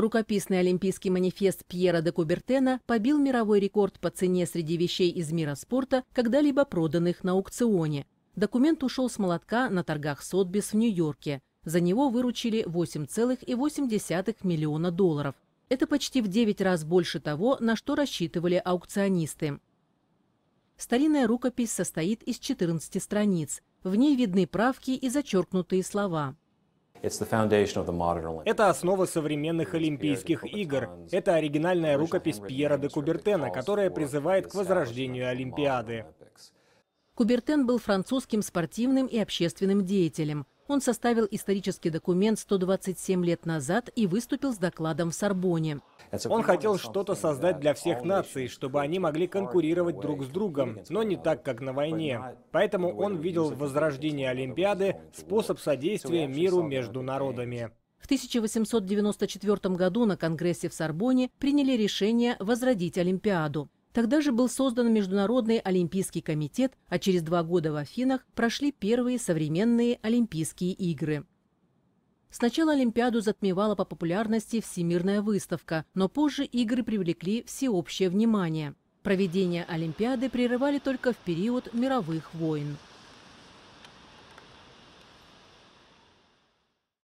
Рукописный олимпийский манифест Пьера де Кубертена побил мировой рекорд по цене среди вещей из мира спорта, когда-либо проданных на аукционе. Документ ушел с молотка на торгах Сотбис в Нью-Йорке. За него выручили 8,8 миллиона долларов. Это почти в 9 раз больше того, на что рассчитывали аукционисты. Старинная рукопись состоит из 14 страниц. В ней видны правки и зачеркнутые слова. Это основа современных Олимпийских игр. Это оригинальная рукопись Пьера де Кубертена, которая призывает к возрождению Олимпиады. Кубертен был французским спортивным и общественным деятелем. Он составил исторический документ 127 лет назад и выступил с докладом в Сорбоне. Он хотел что-то создать для всех наций, чтобы они могли конкурировать друг с другом, но не так, как на войне. Поэтому он видел в возрождении Олимпиады способ содействия миру между народами. В 1894 году на Конгрессе в Сорбоне приняли решение возродить Олимпиаду. Тогда же был создан Международный Олимпийский комитет, а через два года в Афинах прошли первые современные Олимпийские игры. Сначала Олимпиаду затмевала по популярности Всемирная выставка, но позже игры привлекли всеобщее внимание. Проведение Олимпиады прерывали только в период мировых войн.